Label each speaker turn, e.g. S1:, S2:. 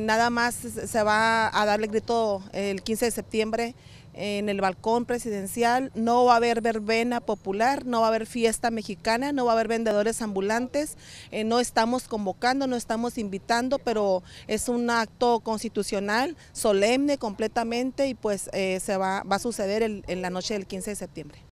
S1: Nada más se va a darle grito el 15 de septiembre en el balcón presidencial, no va a haber verbena popular, no va a haber fiesta mexicana, no va a haber vendedores ambulantes, eh, no estamos convocando, no estamos invitando, pero es un acto constitucional, solemne completamente y pues eh, se va, a suceder en la noche del 15 de septiembre.